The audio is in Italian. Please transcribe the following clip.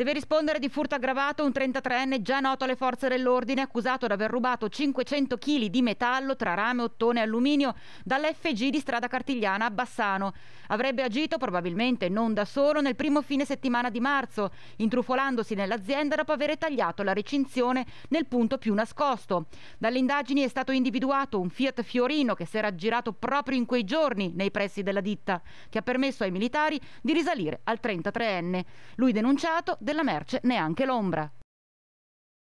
Deve rispondere di furto aggravato un 33enne già noto alle forze dell'ordine, accusato di aver rubato 500 kg di metallo tra rame, ottone e alluminio dall'FG di strada Cartigliana a Bassano. Avrebbe agito probabilmente non da solo nel primo fine settimana di marzo, intrufolandosi nell'azienda dopo aver tagliato la recinzione nel punto più nascosto. Dalle indagini è stato individuato un Fiat Fiorino che si era girato proprio in quei giorni nei pressi della ditta, che ha permesso ai militari di risalire al 33enne. Lui denunciato della merce neanche l'ombra.